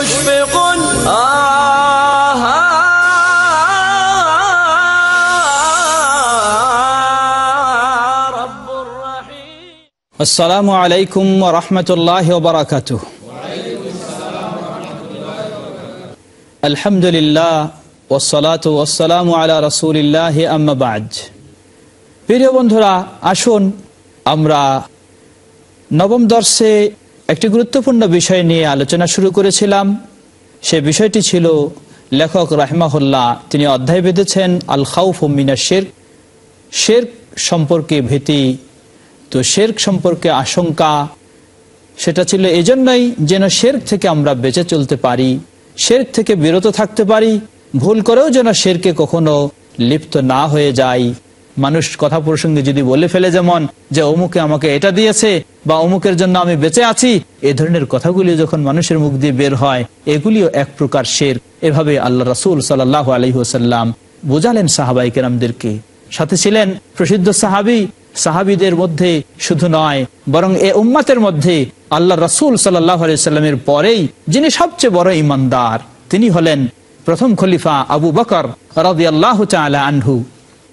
مشفق آه رب الرحيم السلام عليكم ورحمة الله وبركاته الحمد لله والصلاة والسلام على رسول الله أما بعد প্রিয় বন্ধুরা আসুন আমরা নবম দর্শে একটি গুরুত্বপূর্ণ বিষয় নিয়ে আলোচনা শুরু করেছিলাম সে বিষয়টি ছিল লেখক রাহমাহুল্লাহ তিনি অধ্যায় বেঁধেছেন আল খাউফ মিনা শের শের সম্পর্কে ভীতি তো শের সম্পর্কে আশঙ্কা সেটা ছিল এজন্যই যেন শের থেকে আমরা বেঁচে চলতে পারি শের থেকে বিরত থাকতে পারি ভুল করেও যেন শেরকে কখনো লিপ্ত না হয়ে যায় মানুষ কথা প্রসঙ্গে যদি বলে ফেলে যেমন যে অমুকে আমাকে এটা দিয়েছে বা অমুকের জন্য আমি বেঁচে আছি এ ধরনের কথাগুলি যখন মানুষের মুখ দিয়ে বের হয় এগুলিও এক প্রকার শের এভাবে আল্লাহ রাসুল সাল্লাহ আলহিহাসাল্লাম বোঝালেন সাহাবাই কেরামদেরকে সাথে ছিলেন প্রসিদ্ধ সাহাবি সাহাবিদের মধ্যে শুধু নয় বরং এ উম্মাতের মধ্যে আল্লাহ রাসুল সাল্লাহ আলাইস্লামের পরেই যিনি সবচেয়ে বড় ইমানদার তিনি হলেন প্রথম খলিফা আবু বকর রাহু আল্লাহ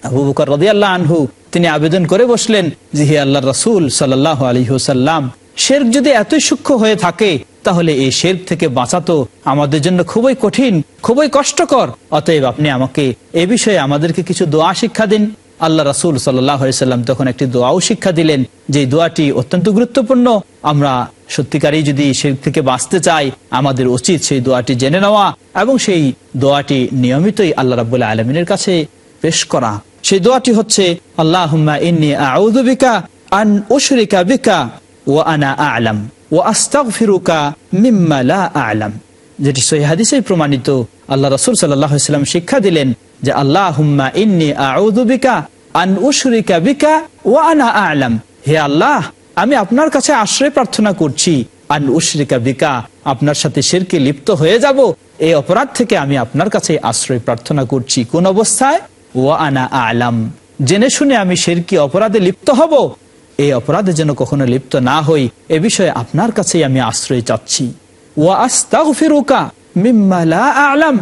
আবু বকর রদিয়াল্লাহ আনহু তিনি আবেদন করে বসলেন যে হে আল্লাহ রসুল সাল্লাহ আলহিহসাল্লাম শের যদি এতই সূক্ষ্ম হয়ে থাকে তাহলে এই শের থেকে বাঁচাতো আমাদের জন্য খুবই কঠিন খুবই কষ্টকর অতএব আপনি আমাকে এ বিষয়ে আমাদেরকে কিছু দোয়া শিক্ষা দিন আল্লাহ রাসুল সাল্লাম তখন একটি দোয়াও শিক্ষা দিলেন যে দোয়াটি অত্যন্ত গুরুত্বপূর্ণ আমরা সত্যিকারই যদি সে থেকে বাঁচতে চাই আমাদের উচিত সেই দোয়াটি জেনে নেওয়া এবং সেই দোয়াটি নিয়মিতই আল্লাহ রাবুল্লাহ আলমিনের কাছে পেশ করা সেই দোয়াটি হচ্ছে আল্লাহ যেটি প্রমাণিত আল্লাহ রসুল সাল্লাম শিক্ষা দিলেন যে আল্লাহ আমি আপনার কাছে আশ্রয় প্রার্থনা করছি আন উশরিকা বিকা আপনার সাথে সেরকে লিপ্ত হয়ে যাব এই অপরাধ থেকে আমি আপনার কাছে আশ্রয় প্রার্থনা করছি কোন অবস্থায় ওয়া আনা আলাম জেনে শুনে আমি শেরকি অপরাধে লিপ্ত হব এই অপরাধে যেন কখনো লিপ্ত না হই এ বিষয়ে আপনার কাছেই আমি আশ্রয় চাচ্ছি আলাম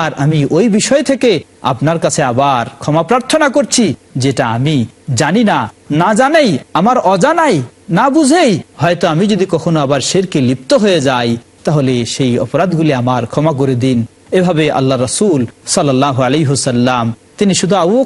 আর আমি ওই বিষয় থেকে আপনার কাছে আবার ক্ষমা প্রার্থনা করছি যেটা আমি জানি না না জানেই আমার অজানাই না বুঝেই হয়তো আমি যদি কখনো আবার শেরকে লিপ্ত হয়ে যাই তাহলে সেই অপরাধগুলি আমার ক্ষমা করে দিন এভাবে আল্লাহ রসুল সাল্লাহ আলী হুসাল্লাম তিনি শুধু আবু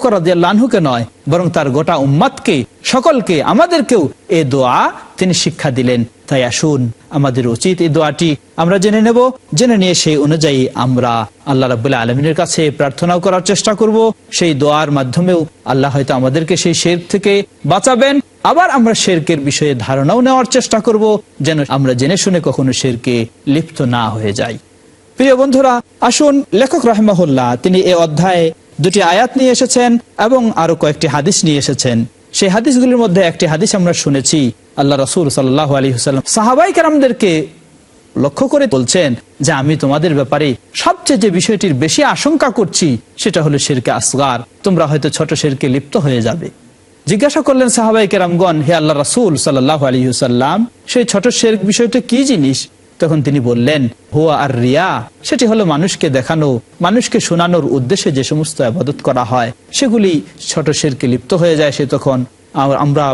লানহুকে নয় বরং তার গোটা উম্মাদকে সকলকে আমাদেরকেও এ দোয়া তিনি শিক্ষা দিলেন তাই আসুন আমাদের উচিত এই দোয়াটি আমরা জেনে নেব জেনে নিয়ে সেই অনুযায়ী আমরা আল্লাহ রাবুল্লাহ আলমিনের কাছে প্রার্থনাও করার চেষ্টা করব সেই দোয়ার মাধ্যমেও আল্লাহ হয়তো আমাদেরকে সেই শের থেকে বাঁচাবেন আবার আমরা শেরকের বিষয়ে ধারণাও নেওয়ার চেষ্টা করব যেন আমরা জেনে শুনে কখনো শেরকে লিপ্ত না হয়ে যাই প্রিয় বন্ধুরা আসুন লেখক রহমাহুল্লাহ তিনি এ অধ্যায়ে দুটি আয়াত নিয়ে এসেছেন এবং আরো কয়েকটি হাদিস নিয়ে এসেছেন সেই হাদিসগুলির মধ্যে একটি হাদিস আমরা শুনেছি আল্লাহ রসুল সাল্লাহ আলী হুসাল্লাম সাহাবাই কারামদেরকে লক্ষ্য করে বলছেন যে আমি তোমাদের ব্যাপারে সবচেয়ে যে বিষয়টির বেশি আশঙ্কা করছি সেটা হলো শেরকে আসগার তোমরা হয়তো ছোট শেরকে লিপ্ত হয়ে যাবে জিজ্ঞাসা করলেন সাহাবাই কেরামগণ হে আল্লাহ রাসুল সাল্লাহ আলী হুসাল্লাম সেই ছোট শের বিষয়টা কি জিনিস তখন তিনি বললেন হুয়া আর রিয়া সেটি হলো মানুষকে দেখানো মানুষকে শোনানোর উদ্দেশ্যে যে সমস্ত আবাদত করা হয় সেগুলি ছোট শেরকে লিপ্ত হয়ে যায় সে তখন আমরা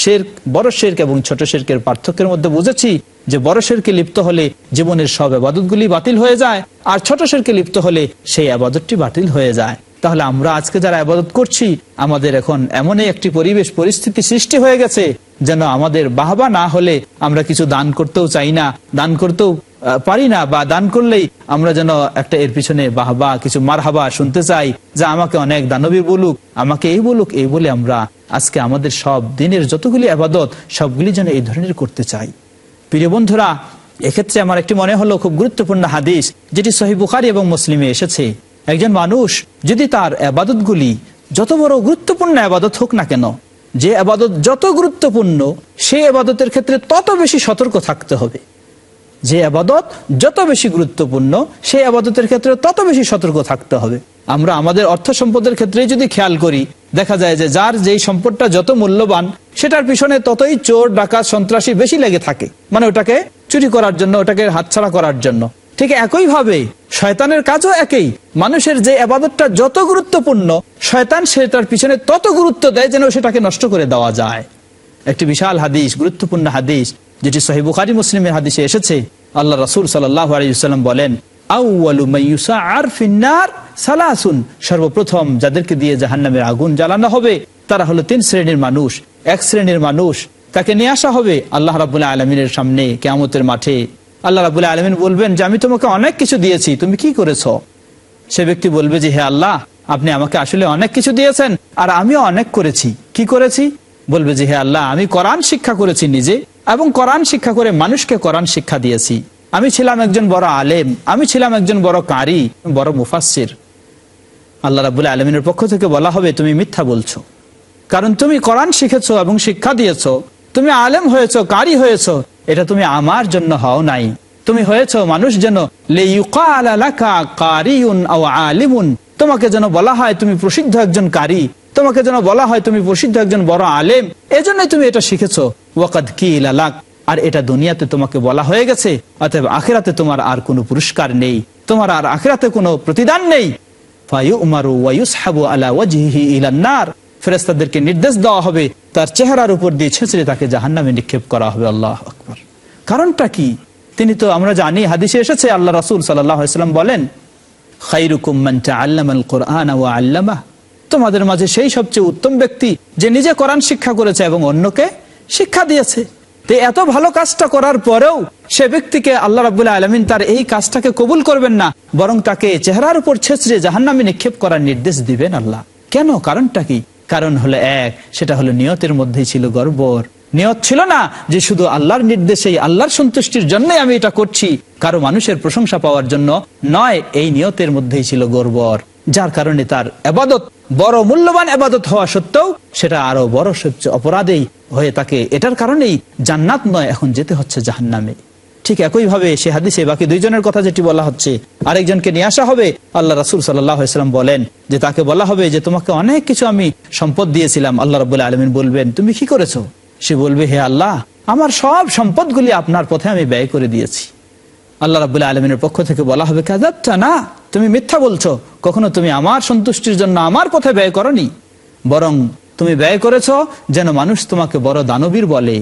শের বড় শেরক এবং ছোট শেরকের পার্থক্যের মধ্যে বুঝেছি যে বড় শেরকে লিপ্ত হলে জীবনের সব আবাদত বাতিল হয়ে যায় আর ছোট শেরকে লিপ্ত হলে সেই আবাদতটি বাতিল হয়ে যায় তাহলে আমরা আজকে যারা আবাদত করছি আমাদের এখন এমনই একটি পরিবেশ পরিস্থিতি সৃষ্টি হয়ে গেছে যেন আমাদের বাহবা না হলে আমরা কিছু দান করতেও চাই না দান করতেও পারি না বা দান করলেই আমরা যেন একটা এর পিছনে বাহবা কিছু মারহাবা শুনতে চাই যা আমাকে অনেক দানবী বলুক আমাকে এই বলুক এই বলে আমরা আজকে আমাদের সব দিনের যতগুলি আবাদত সবগুলি যেন এই ধরনের করতে চাই প্রিয় বন্ধুরা এক্ষেত্রে আমার একটি মনে হলো খুব গুরুত্বপূর্ণ হাদিস যেটি সহিবুখারি এবং মুসলিমে এসেছে একজন মানুষ যদি তার আবাদত যত বড় গুরুত্বপূর্ণ আবাদত হোক না কেন যে আবাদত যত গুরুত্বপূর্ণ সেই আবাদতের ক্ষেত্রে তত বেশি সতর্ক থাকতে হবে যে আবাদত যত বেশি গুরুত্বপূর্ণ সেই আবাদতের ক্ষেত্রে তত বেশি সতর্ক থাকতে হবে আমরা আমাদের অর্থ সম্পদের ক্ষেত্রে যদি খেয়াল করি দেখা যায় যে যার যেই সম্পদটা যত মূল্যবান সেটার পিছনে ততই চোর ডাকাত সন্ত্রাসী বেশি লেগে থাকে মানে ওটাকে চুরি করার জন্য ওটাকে হাতছাড়া করার জন্য ঠিক ভাবে শয়তানের কাজও একই মানুষের যে আবাদতটা যত গুরুত্বপূর্ণ শয়তান সেটার পিছনে তত গুরুত্ব দেয় যেন সেটাকে নষ্ট করে দেওয়া যায় একটি বিশাল হাদিস গুরুত্বপূর্ণ হাদিস যেটি সহিবুখারি মুসলিমের হাদিসে এসেছে আল্লাহ রাসুল সাল্লাম বলেন সর্বপ্রথম যাদেরকে দিয়ে জাহান্নামের আগুন জ্বালানো হবে তারা হলো তিন শ্রেণীর মানুষ এক শ্রেণীর মানুষ তাকে নিয়ে আসা হবে আল্লাহ রাবুল্লাহ আলমিনের সামনে কেয়ামতের মাঠে আল্লাহ রাবুল আলমিন বলবেন যে আমি তোমাকে অনেক কিছু দিয়েছি তুমি কি করেছ সে ব্যক্তি বলবে যে হে আল্লাহ আপনি আমাকে আসলে অনেক কিছু দিয়েছেন আর আমিও অনেক করেছি কি করেছি বলবে যে হে আল্লাহ আমি কোরআন শিক্ষা করেছি নিজে এবং কোরআন শিক্ষা করে মানুষকে কোরআন শিক্ষা দিয়েছি আমি ছিলাম একজন বড় আলেম আমি ছিলাম একজন বড় কারি বড় মুফাসির আল্লাহ রাবুল আলমিনের পক্ষ থেকে বলা হবে তুমি মিথ্যা বলছো কারণ তুমি কোরআন শিখেছো এবং শিক্ষা দিয়েছো তুমি আলেম হয়েছ কারি হয়েছ এটা তুমি আমার জন্য হও নাই তুমি হয়েছ মানুষ যেন তোমাকে যেন বলা হয় তুমি প্রসিদ্ধ একজন কারি তোমাকে যেন বলা হয় তুমি প্রসিদ্ধ একজন বড় আলেম এজন্যই তুমি এটা শিখেছ ওয়াকাদ কি লাক আর এটা দুনিয়াতে তোমাকে বলা হয়ে গেছে অতএব আখেরাতে তোমার আর কোনো পুরস্কার নেই তোমার আর আখেরাতে কোনো প্রতিদান নেই ফায়ু উমারু ওয়াইস হাবু আলা ওয়াজিহি ইলান্নার ফেরেস্তাদেরকে নির্দেশ দেওয়া হবে তার চেহারার উপর দিয়ে ছেঁচড়ে তাকে জাহান নামে নিক্ষেপ করা হবে আল্লাহ আকবর কারণটা কি তিনি তো আমরা জানি হাদিসে এসেছে আল্লাহ রাসুল সাল্লাম বলেন তোমাদের মাঝে সেই সবচেয়ে উত্তম ব্যক্তি যে নিজে কোরআন শিক্ষা করেছে এবং অন্যকে শিক্ষা দিয়েছে তো এত ভালো কাজটা করার পরেও সে ব্যক্তিকে আল্লাহ রাবুল্লাহ আলমিন তার এই কাজটাকে কবুল করবেন না বরং তাকে চেহারার উপর ছেঁচড়ে জাহান্নামে নিক্ষেপ করার নির্দেশ দিবেন আল্লাহ কেন কারণটা কি কারণ হলো এক সেটা হলো নিয়তের মধ্যেই ছিল গর্বর নিয়ত ছিল না যে শুধু আল্লাহর নির্দেশেই আল্লাহর সন্তুষ্টির জন্যই আমি এটা করছি কারো মানুষের প্রশংসা পাওয়ার জন্য নয় এই নিয়তের মধ্যেই ছিল গর্বর যার কারণে তার আবাদত বড় মূল্যবান আবাদত হওয়া সত্ত্বেও সেটা আরো বড় সহ্য অপরাধেই হয়ে তাকে এটার কারণেই জান্নাত নয় এখন যেতে হচ্ছে জাহান্নামে ঠিক একইভাবে সে হাদিসে বাকি দুইজনের কথা যেটি বলা হচ্ছে আরেকজনকে নিয়ে আসা হবে আল্লাহ রাসুল সাল্লাম বলেন যে তাকে বলা হবে যে তোমাকে অনেক কিছু আমি সম্পদ দিয়েছিলাম আল্লাহ রবুল্লা আলমিন বলবেন তুমি কি করেছো সে বলবে হে আল্লাহ আমার সব সম্পদগুলি আপনার পথে আমি ব্যয় করে দিয়েছি আল্লাহ রাবুল্লাহ আলমিনের পক্ষ থেকে বলা হবে কাজাচ্ছা না তুমি মিথ্যা বলছো কখনো তুমি আমার সন্তুষ্টির জন্য আমার পথে ব্যয় করনি বরং তুমি ব্যয় করেছ যেন মানুষ তোমাকে বড় দানবীর বলে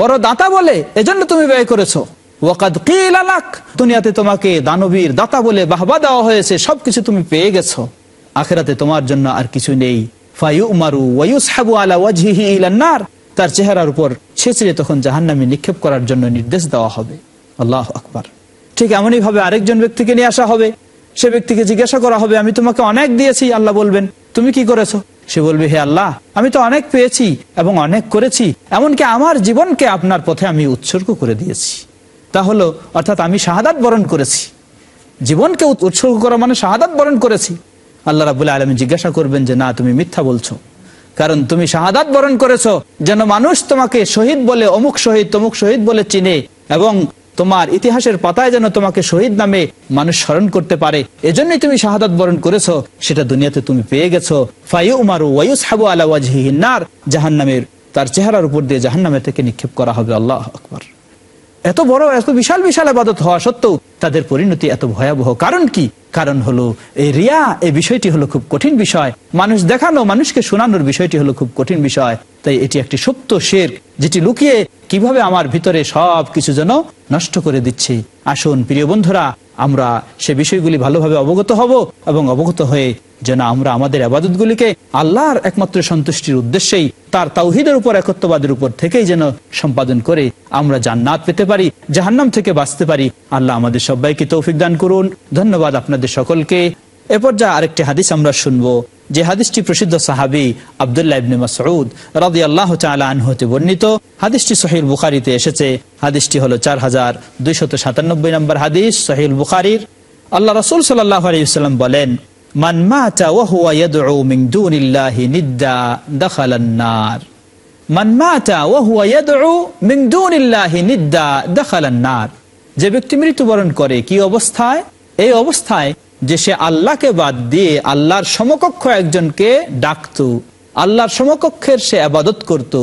বড় দাতা বলে এজন্য তুমি ব্যয় করেছো ওয়াকাদ কিলালাক দুনিয়াতে তোমাকে দানবীর দাতা বলে বাহবা দেওয়া হয়েছে সবকিছু তুমি পেয়ে গেছ আখেরাতে তোমার জন্য আর কিছু নেই ফায়ুমারু ওয়ায়ুসহাবু আলা ওয়াজহিহি ইলান্নার তার চেহারার উপর ছেঁচড়ে তখন জাহান্নামে নিক্ষেপ করার জন্য নির্দেশ দেওয়া হবে আল্লাহ আকবার ঠিক এমনই ভাবে আরেকজন ব্যক্তিকে নিয়ে আসা হবে সে ব্যক্তিকে জিজ্ঞাসা করা হবে আমি তোমাকে অনেক দিয়েছি আল্লাহ বলবেন তুমি কি করেছো সে বলবে হে আল্লাহ আমি তো অনেক পেয়েছি এবং অনেক করেছি এমনকি আমার জীবনকে আপনার পথে আমি উৎসর্গ করে দিয়েছি তা হলো অর্থাৎ আমি শাহাদাত বরণ করেছি জীবনকে উৎসর্গ করা মানে শাহাদাত বরণ করেছি আল্লাহ রাবুল আলমী জিজ্ঞাসা করবেন যে না তুমি মিথ্যা বলছো কারণ তুমি শাহাদাত বরণ করেছো যেন মানুষ তোমাকে শহীদ বলে অমুক শহীদ তমুক শহীদ বলে চিনে এবং তোমার ইতিহাসের পাতায় যেন তোমাকে শহীদ নামে মানুষ স্মরণ করতে পারে এজন্যই তুমি শাহাদাত বরণ করেছো সেটা দুনিয়াতে তুমি পেয়ে গেছো ফাইউ উমারু ওয়ুস হাবু আলাওয়াজহিনার জাহান্নামের তার চেহারার উপর দিয়ে জাহান্নামে থেকে নিক্ষেপ করা হবে আল্লাহ আকবর এত বড় এত বিশাল বিশাল আবাদত হওয়া সত্ত্বেও তাদের পরিণতি এত ভয়াবহ কারণ কি কারণ হলো এই রিয়া এই বিষয়টি হলো খুব কঠিন বিষয় মানুষ দেখানো মানুষকে শোনানোর বিষয়টি হলো খুব কঠিন বিষয় তাই এটি একটি সত্য শের যেটি লুকিয়ে কিভাবে আমার ভিতরে সব কিছু যেন নষ্ট করে দিচ্ছে আসুন প্রিয় বন্ধুরা আমরা সে বিষয়গুলি ভালোভাবে অবগত হব এবং অবগত হয়ে যেন আমরা আমাদের গুলিকে আল্লাহর একমাত্র সন্তুষ্টির উদ্দেশ্যেই তার তাওহিদের উপর একত্ববাদের উপর থেকেই যেন সম্পাদন করে আমরা জান্নাত পেতে পারি জাহান্নাম থেকে বাঁচতে পারি আল্লাহ আমাদের সবাইকে তৌফিক দান করুন ধন্যবাদ আপনাদের সকলকে এ পর্যায়ে আরেকটি হাদিস আমরা শুনবো যে হাদিসটি প্রসিদ্ধ সাহাবি আবদুল্লাহ ইবনে মাসউদ রাদিয়াল্লাহু তাআলা তালা আনহতে বর্ণিত হাদিসটি সহিহ বুখারীতে এসেছে হাদিসটি হলো 4297 নম্বর হাদিস সহিহ বুখারীর আল্লাহ রাসূল সাল্লাল্লাহু আলাইহি আলিয়াল্লাম বলেন মান মাতা ওয়া হুয়া ইয়াদউ মিন দুনিল্লাহি নিদ্দা দাখালান নার মান মাতা ওয়া হুয়া ইয়াদউ মিন দুনিল্লাহি নিদ্দা দাখালান নার যে ব্যক্তি মৃত্যুবরণ করে কি অবস্থায় এই অবস্থায় যে সে আল্লাহকে বাদ দিয়ে আল্লাহর সমকক্ষ একজনকে ডাকত আল্লাহর সমকক্ষের সে আবাদত করত।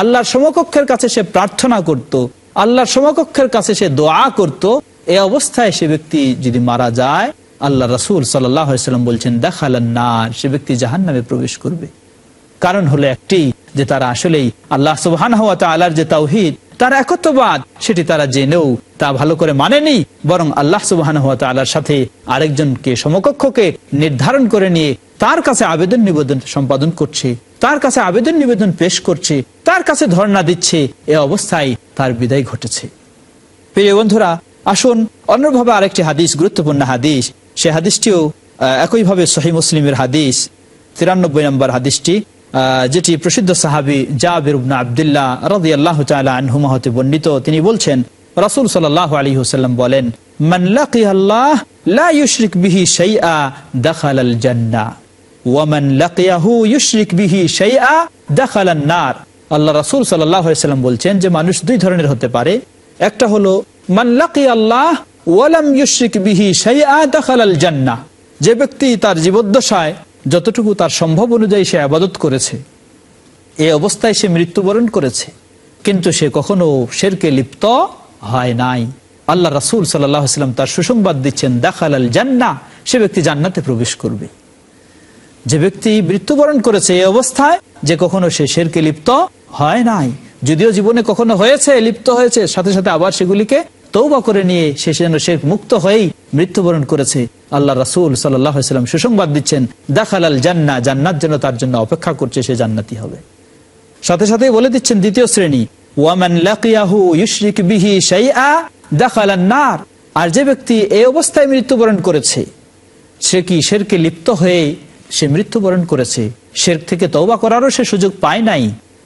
আল্লাহর সমকক্ষের কাছে সে প্রার্থনা করত। আল্লাহর সমকক্ষের কাছে সে দোয়া করত। এ অবস্থায় সে ব্যক্তি যদি মারা যায় আল্লাহ রসুল সাল্লাম বলছেন না সে ব্যক্তি জাহান নামে প্রবেশ করবে কারণ হলো একটি যে তারা আসলেই আল্লাহ সুবাহ যে তাওহিদ তার একত্ববাদ সেটি তারা জেনেও তা ভালো করে মানেনি বরং আল্লাহ সুবাহান হাত সাথে আরেকজনকে সমকক্ষকে নির্ধারণ করে নিয়ে তার কাছে আবেদন নিবেদন সম্পাদন করছে তার কাছে আবেদন নিবেদন পেশ করছে তার কাছে ধর্ণা দিচ্ছে এ অবস্থায় তার বিদায় ঘটেছে প্রিয় বন্ধুরা আসুন অন্যভাবে আরেকটি হাদিস গুরুত্বপূর্ণ হাদিস সে হাদিসটিও একইভাবে সহি মুসলিমের হাদিস তিরানব্বই নম্বর হাদিসটি যেটি প্রসিদ্ধ সাহাবি জাবির বিরুবনা আবদুল্লাহ রাজি আল্লাহ তালা বর্ণিত তিনি বলছেন রাসুল সাল আলী হুসাল্লাম বলেন লা ওয়ামান আল্লাহ বলছেন যে মানুষ দুই ধরনের হতে পারে একটা হলো মান আল্লাহ ওয়ালাম যে ব্যক্তি তার জীবদ্দশায় যতটুকু তার সম্ভব অনুযায়ী সে আবাদত করেছে এই অবস্থায় সে মৃত্যুবরণ করেছে কিন্তু সে কখনো শেরকে লিপ্ত হয় নাই আল্লাহ রাসুল সাল্লাম তার সুসংবাদ দিচ্ছেন দেখাল জান্না সে ব্যক্তি জান্নাতে প্রবেশ করবে যে ব্যক্তি মৃত্যুবরণ করেছে এই অবস্থায় যে কখনো সে শেরকে লিপ্ত হয় নাই যদিও জীবনে কখনো হয়েছে লিপ্ত হয়েছে সাথে সাথে আবার সেগুলিকে তৌবা করে নিয়ে সে যেন শেখ মুক্ত হয়েই মৃত্যুবরণ করেছে আল্লাহ রাসুল সাল্লাম সুসংবাদ দিচ্ছেন দেখাল আল জান্না জান্নাত যেন তার জন্য অপেক্ষা করছে সে জান্নাতি হবে সাথে সাথে বলে দিচ্ছেন দ্বিতীয় শ্রেণী ওয়ামান লাকিয়াহু ইউশরিক বিহি শাইআ দাখালান নার আর যে ব্যক্তি এই অবস্থায় মৃত্যুবরণ করেছে সে কি শেরকে লিপ্ত হয়ে সে মৃত্যুবরণ করেছে শের থেকে তওবা করারও সে সুযোগ পায় নাই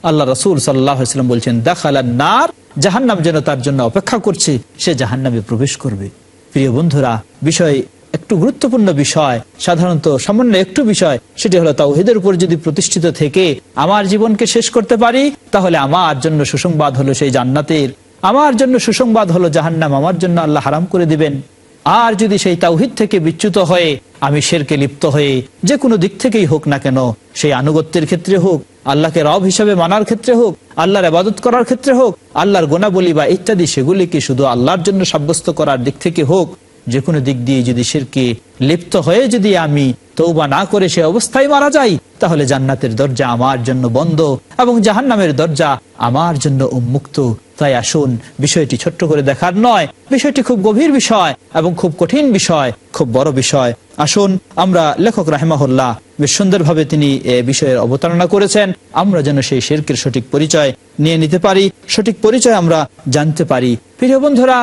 আল্লাহ রসুল সাল্লাহাম বলছেন দাখালান নার জাহান্নাম যেন তার জন্য অপেক্ষা করছে সে জাহান্নামে প্রবেশ করবে প্রিয় বন্ধুরা বিষয় একটু গুরুত্বপূর্ণ বিষয় সাধারণত সামান্য একটু বিষয় সেটি হলো তাওহিদের উপর যদি প্রতিষ্ঠিত থেকে আমার জীবনকে শেষ করতে পারি তাহলে আমার জন্য সুসংবাদ হলো সেই জান্নাতের আমার জন্য সুসংবাদ হলো জাহান্নাম আমার জন্য আল্লাহ হারাম করে দিবেন আর যদি সেই তাওহিদ থেকে বিচ্যুত হয়ে আমি শেরকে লিপ্ত হয়ে যে কোনো দিক থেকেই হোক না কেন সেই আনুগত্যের ক্ষেত্রে হোক আল্লাহকে রব হিসেবে মানার ক্ষেত্রে হোক আল্লাহর আবাদত করার ক্ষেত্রে হোক আল্লাহর গোনাবলি বা ইত্যাদি সেগুলিকে শুধু আল্লাহর জন্য সাব্যস্ত করার দিক থেকে হোক যে কোনো দিক দিয়ে যদি সেরকে লিপ্ত হয়ে যদি আমি তৌবা না করে সে অবস্থায় মারা যাই তাহলে জান্নাতের দরজা আমার জন্য বন্ধ এবং জাহান্নামের দরজা আমার জন্য উন্মুক্ত তাই আসুন বিষয়টি ছোট্ট করে দেখার নয় বিষয়টি খুব গভীর বিষয় এবং খুব কঠিন বিষয় খুব বড় বিষয় আসুন আমরা লেখক রাহেমাহুল্লাহ বেশ সুন্দরভাবে তিনি এ বিষয়ের অবতারণা করেছেন আমরা যেন সেই শেরকের সঠিক পরিচয় নিয়ে নিতে পারি সঠিক পরিচয় আমরা জানতে পারি প্রিয় বন্ধুরা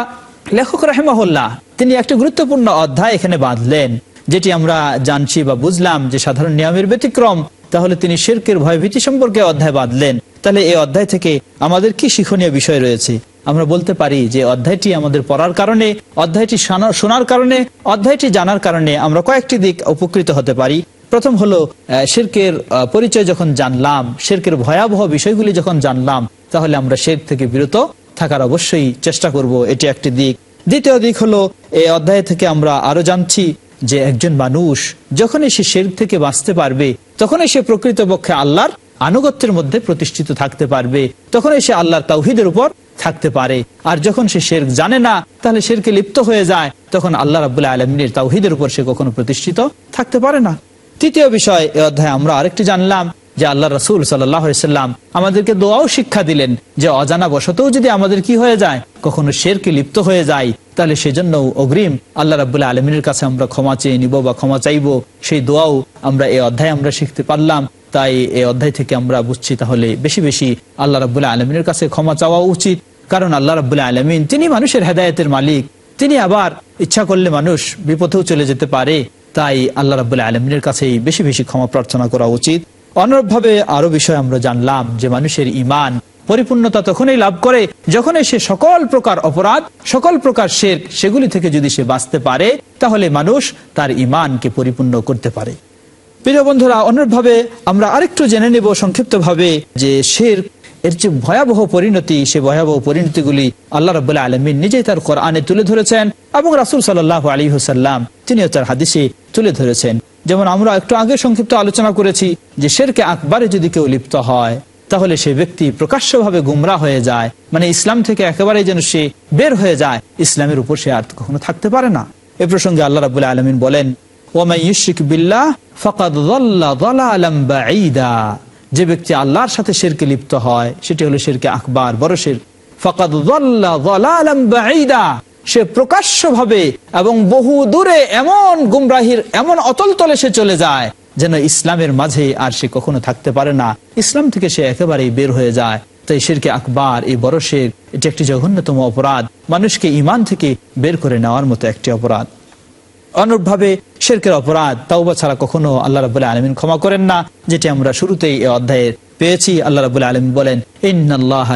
লেখক রাহেমাহুল্লাহ তিনি একটা গুরুত্বপূর্ণ অধ্যায় এখানে বাঁধলেন যেটি আমরা জানছি বা বুঝলাম যে সাধারণ নিয়মের ব্যতিক্রম তাহলে তিনি শেরকের ভয়ভীতি সম্পর্কে অধ্যায় বাঁধলেন তাহলে এই অধ্যায় থেকে আমাদের কি শিক্ষণীয় বিষয় রয়েছে আমরা বলতে পারি যে অধ্যায়টি আমাদের পড়ার কারণে অধ্যায়টি শোনার কারণে অধ্যায়টি জানার কারণে আমরা কয়েকটি দিক উপকৃত হতে পারি প্রথম হলো শেরকের পরিচয় যখন জানলাম শেরকের ভয়াবহ বিষয়গুলি যখন জানলাম তাহলে আমরা শের থেকে বিরত থাকার অবশ্যই চেষ্টা করব এটি একটি দিক দ্বিতীয় দিক হলো এই অধ্যায় থেকে আমরা আরো জানছি যে একজন মানুষ যখনই সে শের থেকে বাঁচতে পারবে তখনই সে প্রকৃতপক্ষে আল্লাহর আনুগত্যের মধ্যে প্রতিষ্ঠিত থাকতে পারবে তখনই সে আল্লাহর তাহিদের উপর থাকতে পারে আর যখন সে শের জানে না তাহলে শেরকে লিপ্ত হয়ে যায় তখন আল্লাহ রাবুল্লাহ আলমিনের তাহিদের উপর সে কখনো প্রতিষ্ঠিত থাকতে পারে না তৃতীয় বিষয় এ অধ্যায় আমরা আরেকটি জানলাম যে আল্লাহ রসুল সাল্লাম আমাদেরকে দোয়াও শিক্ষা দিলেন যে অজানা বশতেও যদি আমাদের কি হয়ে যায় কখনো শেরকে লিপ্ত হয়ে যায় তাহলে সেজন্য অগ্রিম আল্লাহ রাবুল্লাহ আলমিনের কাছে আমরা ক্ষমা চেয়ে নিব বা ক্ষমা চাইব সেই দোয়াও আমরা এই অধ্যায় আমরা শিখতে পারলাম তাই এই অধ্যায় থেকে আমরা বুঝছি তাহলে বেশি বেশি আল্লাহ রাবুল্লাহ আলমিনের কাছে ক্ষমা চাওয়া উচিত কারণ আল্লাহ রাবুল্লাহ আলমিন তিনি মানুষের হেদায়তের মালিক তিনি আবার ইচ্ছা করলে মানুষ বিপথেও চলে যেতে পারে তাই আল্লাহ রাবুল্লাহ আলমিনের কাছেই বেশি বেশি ক্ষমা প্রার্থনা করা উচিত অনুরূপভাবে আরো বিষয় আমরা জানলাম যে মানুষের ইমান পরিপূর্ণতা তখনই লাভ করে যখন সে সকল প্রকার অপরাধ সকল প্রকার শের সেগুলি থেকে যদি সে বাঁচতে পারে তাহলে মানুষ তার ইমানকে পরিপূর্ণ করতে পারে প্রিয় বন্ধুরা অনুরূপভাবে আমরা আরেকটু জেনে নেব সংক্ষিপ্তভাবে যে শের এর যে ভয়াবহ পরিণতি সে ভয়াবহ পরিণতিগুলি আল্লাহ রবাহ আলমিন নিজেই তার কোরআনে তুলে ধরেছেন এবং রাসুল সাল আলী হুসাল্লাম তিনিও তার হাদিসে তুলে ধরেছেন যেমন আমরা একটু আগে সংক্ষিপ্ত আলোচনা করেছি যে শেরকে আকবারে যদি কেউ লিপ্ত হয় তাহলে সে ব্যক্তি প্রকাশ্যভাবে গুমরা হয়ে যায় মানে ইসলাম থেকে একেবারে যেন সে বের হয়ে যায় ইসলামের উপর সে আর কখনো থাকতে পারে না এ প্রসঙ্গে আল্লাহ রাবুল আলমিন বলেন যে ব্যক্তি আল্লাহর সাথে শেরকে লিপ্ত হয় সেটি হলো শেরকে আকবর বড় শের ফকাত সে প্রকাশ্যভাবে এবং বহু দূরে এমন গুমরাহির এমন অতল তলে সে চলে যায় যেন ইসলামের মাঝে আর সে কখনো থাকতে পারে না ইসলাম থেকে সে একেবারেই বের হয়ে যায় তাই শিরকে আকবর এই বড় শের এটি একটি জঘন্যতম অপরাধ মানুষকে ইমান থেকে বের করে নেওয়ার মতো একটি অপরাধ অনুরূপভাবে শেরকের অপরাধ তাওবা ছাড়া কখনো আল্লাহ রাবুল্লাহ আলমিন ক্ষমা করেন না যেটি আমরা শুরুতেই এই অধ্যায়ের পেয়েছি আল্লাহ রাবুল্লাহ আলমিন বলেন ইন্নআল্লাহ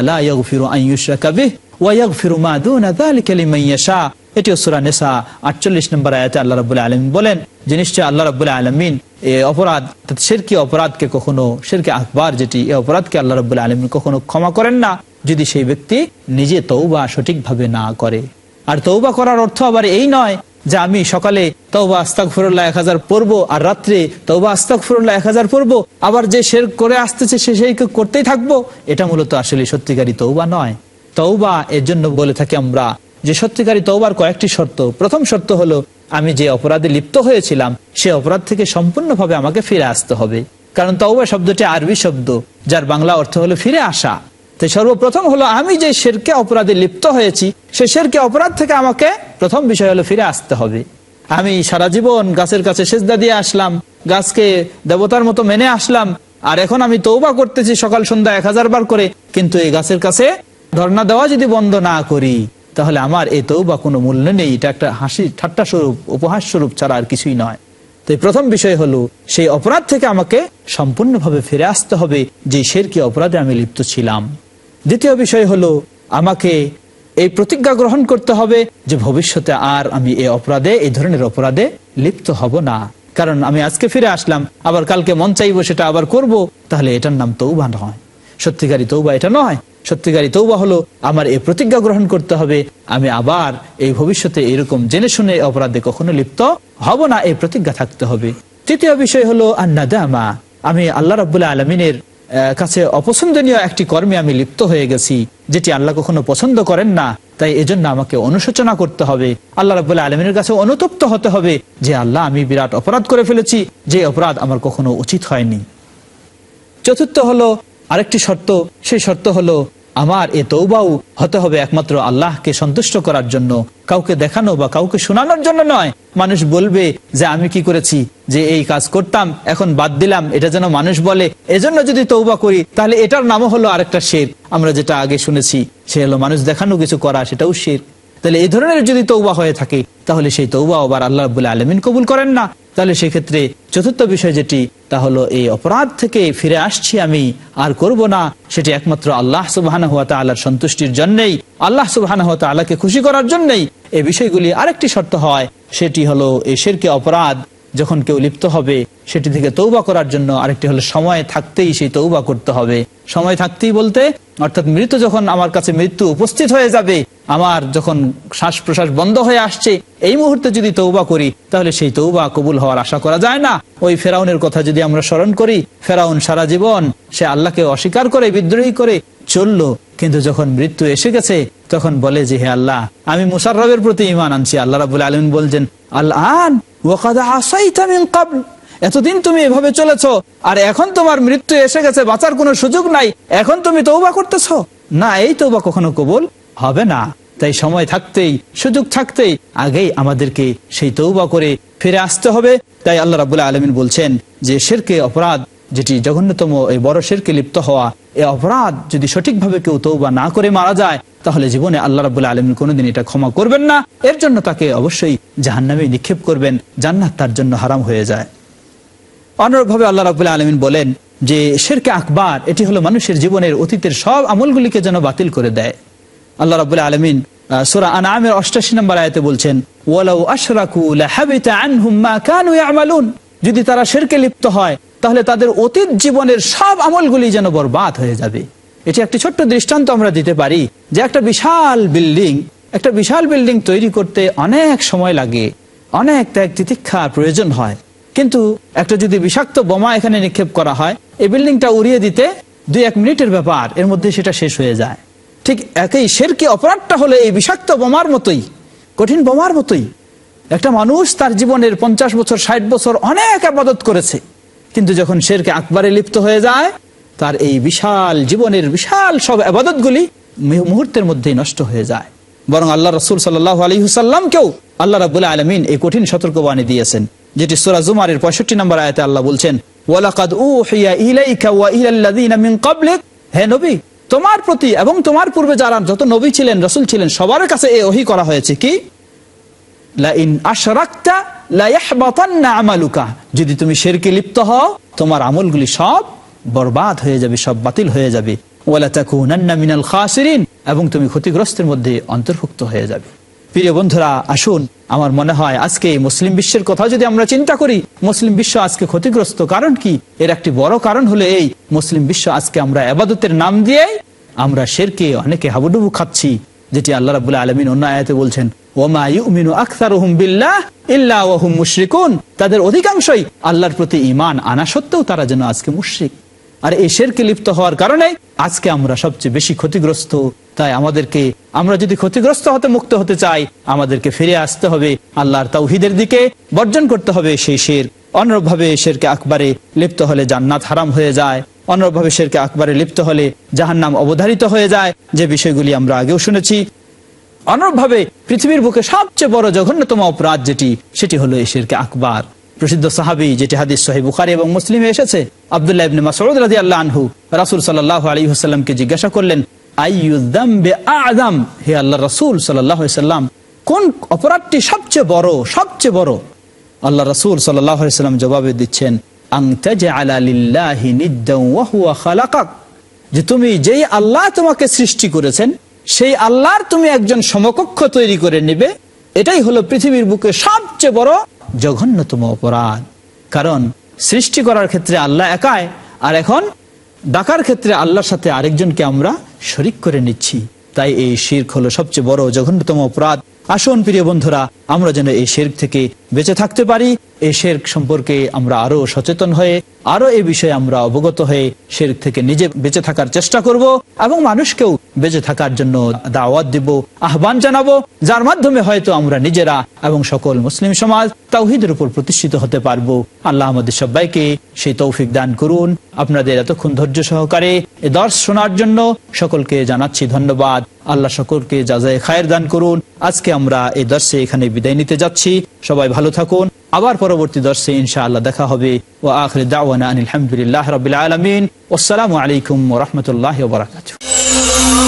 এটিও সুরা নেশা আটচল্লিশ নম্বর আয়াতে আল্লাহ আলমিন বলেন যে নিশ্চয় আল্লাহ আলমিন অপরাধ সেরকি অপরাধকে কখনো সেরকি যেটি এই অপরাধকে আল্লাহ আলমিন কখনো ক্ষমা করেন না যদি সেই ব্যক্তি নিজে তৌবা সঠিকভাবে না করে আর তৌবা করার অর্থ আবার এই নয় যে আমি সকালে তৌবা আস্তাক ফুরুল্লাহ এক হাজার পড়বো আর রাত্রে তৌবা আস্তাক ফুরুল্লাহ এক হাজার পড়বো আবার যে শের করে আসতেছে সে সেই করতেই থাকবো এটা মূলত আসলে সত্যিকারী তৌবা নয় তৌবা এর জন্য বলে থাকি আমরা যে সত্যিকারী তৌবার কয়েকটি শর্ত প্রথম শর্ত হলো আমি যে অপরাধে লিপ্ত হয়েছিলাম সে অপরাধ থেকে সম্পূর্ণভাবে আমাকে ফিরে আসতে হবে কারণ তৌবা শব্দটি আরবি শব্দ যার বাংলা অর্থ হলো ফিরে আসা তো সর্বপ্রথম হলো আমি যে শেরকে অপরাধে লিপ্ত হয়েছি সে শেরকে অপরাধ থেকে আমাকে প্রথম বিষয় হলো ফিরে আসতে হবে আমি সারা জীবন গাছের কাছে সেজদা দিয়ে আসলাম গাছকে দেবতার মতো মেনে আসলাম আর এখন আমি তৌবা করতেছি সকাল সন্ধ্যা এক হাজার বার করে কিন্তু এই গাছের কাছে ধর্ণা দেওয়া যদি বন্ধ না করি তাহলে আমার এ তো বা কোনো মূল্য নেই এটা একটা হাসি ঠাট্টা স্বরূপ উপহাস স্বরূপ ছাড়া আর কিছুই নয় তো প্রথম বিষয় হলো সেই অপরাধ থেকে আমাকে সম্পূর্ণভাবে ফিরে আসতে হবে যে সের কি অপরাধে আমি লিপ্ত ছিলাম দ্বিতীয় বিষয় হলো আমাকে এই প্রতিজ্ঞা গ্রহণ করতে হবে যে ভবিষ্যতে আর আমি এই অপরাধে এই ধরনের অপরাধে লিপ্ত হব না কারণ আমি আজকে ফিরে আসলাম আবার কালকে মন চাইবো সেটা আবার করব তাহলে এটার নাম তৌবা নয় সত্যিকারী তৌবা এটা নয় সত্যিকারী তৌবা হলো আমার এই প্রতিজ্ঞা গ্রহণ করতে হবে আমি আবার এই ভবিষ্যতে এরকম জেনে শুনে অপরাধে কখনো লিপ্ত হব না এই প্রতিজ্ঞা থাকতে হবে তৃতীয় বিষয় হলো দামা আমি আল্লাহ রাবুল্লাহ আলমিনের কাছে অপছন্দনীয় একটি কর্মে আমি লিপ্ত হয়ে গেছি যেটি আল্লাহ কখনো পছন্দ করেন না তাই এজন্য আমাকে অনুশোচনা করতে হবে আল্লাহ রাবুল্লাহ আলমিনের কাছে অনুতপ্ত হতে হবে যে আল্লাহ আমি বিরাট অপরাধ করে ফেলেছি যে অপরাধ আমার কখনো উচিত হয়নি চতুর্থ হলো আরেকটি শর্ত সেই শর্ত হলো আমার এ তৌবাও হতে হবে একমাত্র আল্লাহকে সন্তুষ্ট করার জন্য কাউকে দেখানো বা কাউকে শোনানোর জন্য নয় মানুষ বলবে যে আমি কি করেছি যে এই কাজ করতাম এখন বাদ দিলাম এটা যেন মানুষ বলে এজন্য যদি তৌবা করি তাহলে এটার নামও হলো আরেকটা শের আমরা যেটা আগে শুনেছি সে হলো মানুষ দেখানো কিছু করা সেটাও শের তাহলে এই ধরনের যদি তৌবা হয়ে থাকে তাহলে সেই তৌবা আবার আল্লাহ আলমিন কবুল করেন না তাহলে সেক্ষেত্রে চতুর্থ বিষয় যেটি তা হলো এই অপরাধ থেকে ফিরে আসছি আমি আর করব না সেটি একমাত্র আল্লাহ সুবাহান হাত আল্লাহর সন্তুষ্টির জন্যেই আল্লাহ সুবাহান হাত আল্লাহকে খুশি করার জন্যেই এই বিষয়গুলি আরেকটি শর্ত হয় সেটি হলো এই শেরকে অপরাধ যখন কেউ লিপ্ত হবে সেটি থেকে তৌবা করার জন্য আরেকটি হলো সময় থাকতেই সেই তৌবা করতে হবে সময় থাকতেই বলতে অর্থাৎ মৃত্যু যখন আমার কাছে মৃত্যু উপস্থিত হয়ে যাবে আমার যখন শ্বাস প্রশ্বাস বন্ধ হয়ে আসছে এই মুহূর্তে যদি তৌবা করি তাহলে সেই তৌবা কবুল হওয়ার আশা করা যায় না ওই ফেরাউনের কথা যদি আমরা স্মরণ করি ফেরাউন সারা জীবন সে আল্লাহকে অস্বীকার করে বিদ্রোহী করে চলল কিন্তু যখন মৃত্যু এসে গেছে তখন বলে যে হে আল্লাহ আমি মুসারবের প্রতি ইমান আনছি আল্লাহ রাবুল আলম বলছেন আল্লাহ এতদিন তুমি এভাবে চলেছ আর এখন তোমার মৃত্যু এসে গেছে বাঁচার কোনো সুযোগ নাই এখন তুমি তৌবা করতেছ না এই তৌবা কখনো কবুল হবে না তাই সময় থাকতেই সুযোগ থাকতেই আগেই আমাদেরকে সেই তৌবা করে ফিরে আসতে হবে তাই আল্লাহ রাবুল্লাহ আলমিন বলছেন যে শেরকে অপরাধ যেটি জঘন্যতম এই বড় শেরকে লিপ্ত হওয়া এই অপরাধ যদি সঠিকভাবে কেউ তৌবা না করে মারা যায় তাহলে জীবনে আল্লাহ রাবুল আলমী কোনোদিন এটা ক্ষমা করবেন না এর জন্য তাকে অবশ্যই জাহান নামে নিক্ষেপ করবেন জান্নাত তার জন্য হারাম হয়ে যায় অনুরূপভাবে আল্লাহ রাবুল আলমিন বলেন যে শেরকে আকবার এটি হলো মানুষের জীবনের অতীতের সব আমলগুলিকে যেন বাতিল করে দেয় আল্লাহ রাবুল আলমিন সুরা আনামের অষ্টাশি নম্বর আয়তে বলছেন ওয়ালাউ আশরাকু লাহাবিতা আনহুম মা কানু ইয়ামালুন যদি তারা শেরকে লিপ্ত হয় তাহলে তাদের অতীত জীবনের সব আমলগুলি যেন বরবাদ হয়ে যাবে এটি একটি ছোট্ট দৃষ্টান্ত আমরা দিতে পারি যে একটা বিশাল বিল্ডিং একটা বিশাল বিল্ডিং তৈরি করতে অনেক সময় লাগে অনেক ত্যাগ তিতিক্ষার প্রয়োজন হয় কিন্তু একটা যদি বিষাক্ত বোমা এখানে নিক্ষেপ করা হয় এই বিল্ডিংটা উড়িয়ে দিতে দুই এক মিনিটের ব্যাপার এর মধ্যে সেটা শেষ হয়ে যায় ঠিক একই সেরকি অপরাধটা হলে এই বিষাক্ত বোমার মতোই কঠিন বোমার মতোই একটা মানুষ তার জীবনের পঞ্চাশ বছর ষাট বছর অনেক আবাদত করেছে কিন্তু যখন শেরকে আকবারে লিপ্ত হয়ে যায় তার এই বিশাল জীবনের বিশাল সব আবাদত গুলি মুহূর্তের মধ্যেই নষ্ট হয়ে যায় বরং আল্লাহ রসুল সাল্লাহ আলহিহসাল্লামকেও আল্লাহ রাবুল্লাহ আলমিন এই কঠিন সতর্কবাণী দিয়েছেন যেটি সোরা জুমারের পঁয়ষট্টি নম্বর আয়তে আল্লাহ বলছেন তোমার প্রতি এবং তোমার পূর্বে যারা যত নবী ছিলেন রসুল ছিলেন সবার কাছে এ ওহি করা হয়েছে কি যদি তুমি শিরকে লিপ্ত হও তোমার আমলগুলি সব বরবাদ হয়ে যাবে সব বাতিল হয়ে যাবে মিনাল খাসিরিন এবং তুমি ক্ষতিগ্রস্তের মধ্যে অন্তর্ভুক্ত হয়ে যাবে প্রিয় বন্ধুরা আসুন আমার মনে হয় আজকে মুসলিম বিশ্বের কথা যদি আমরা চিন্তা করি মুসলিম বিশ্ব আজকে ক্ষতিগ্রস্ত কারণ কি এর একটি বড় কারণ হলো এই মুসলিম বিশ্ব আজকে আমরা আবাদতের নাম দিয়ে আমরা শেরকে অনেকে হাবুডুবু খাচ্ছি যেটি আল্লাহ রাবুল আলমিন অন্য আয়াতে বলছেন তাদের অধিকাংশই আল্লাহর প্রতি আনা সত্ত্বেও তারা যেন আজকে আর লিপ্ত হওয়ার কারণে আজকে আমরা সবচেয়ে বেশি ক্ষতিগ্রস্ত তাই আমাদেরকে আমরা যদি ক্ষতিগ্রস্ত হতে মুক্ত হতে চাই আমাদেরকে ফিরে আসতে হবে আল্লাহর তাউহিদের দিকে বর্জন করতে হবে সেই শের ভাবে শেরকে আকবারে লিপ্ত হলে জান্নাত হারাম হয়ে যায় অন্যভাবে শেরকে আকবারে লিপ্ত হলে জাহান নাম অবধারিত হয়ে যায় যে বিষয়গুলি আমরা আগেও শুনেছি অন্যভাবে পৃথিবীর বুকে সবচেয়ে বড় জঘন্যতম অপরাধ যেটি সেটি হলো এই শেরকে আকবার প্রসিদ্ধ সাহাবি যেটি হাদিস সাহেব বুখারি এবং মুসলিমে এসেছে আবদুল্লাহ ইবনে মাসউদ রাদিয়াল্লাহু আনহু রাসূল সাল্লাল্লাহু আলাইহি ওয়াসাল্লামকে জিজ্ঞাসা করলেন আইয়ুযামবি আযম হে আল্লাহর রাসূল সাল্লাল্লাহু আলাইহি ওয়াসাল্লাম কোন অপরাধটি সবচেয়ে বড় সবচেয়ে বড় আল্লাহ রাসূল সাল্লাল্লাহু আলাইহি ওয়াসাল্লাম জবাবে দিচ্ছেন যে তুমি যেই আল্লাহ তোমাকে সৃষ্টি করেছেন সেই আল্লাহর তুমি একজন সমকক্ষ তৈরি করে এটাই হলো পৃথিবীর বুকে সবচেয়ে বড় জঘন্যতম অপরাধ কারণ সৃষ্টি করার ক্ষেত্রে আল্লাহ একাই আর এখন ডাকার ক্ষেত্রে আল্লাহর সাথে আরেকজনকে আমরা শরিক করে নিচ্ছি তাই এই শির্ক হলো সবচেয়ে বড় জঘন্যতম অপরাধ আসুন প্রিয় বন্ধুরা আমরা যেন এই শির্ক থেকে বেঁচে থাকতে পারি এ শেরক সম্পর্কে আমরা আরো সচেতন হয়ে আরো এ বিষয়ে আমরা অবগত হয়ে শেরক থেকে নিজে বেঁচে থাকার চেষ্টা করব এবং মানুষকেও বেঁচে থাকার জন্য দাওয়াত দিব আহ্বান জানাবো যার মাধ্যমে হয়তো আমরা নিজেরা এবং সকল মুসলিম সমাজ তাওহিদের উপর প্রতিষ্ঠিত হতে পারবো আল্লাহ আমাদের সবাইকে সেই তৌফিক দান করুন আপনাদের এতক্ষণ ধৈর্য সহকারে এ দর্শ শোনার জন্য সকলকে জানাচ্ছি ধন্যবাদ আল্লাহ সকলকে যা যায় খায়ের দান করুন আজকে আমরা এই দর্শে এখানে বিদায় নিতে যাচ্ছি সবাই ভালো ভালো থাকুন আবার পরবর্তী দর্শে ইনশাআল্লাহ দেখা হবে ও আখির দাওয়ানা আনিল আলহামদুলিল্লাহ রবিল আলমিন আসসালামু আলাইকুম ওয়া রাহমাতুল্লাহি ওয়া বারাকাতুহু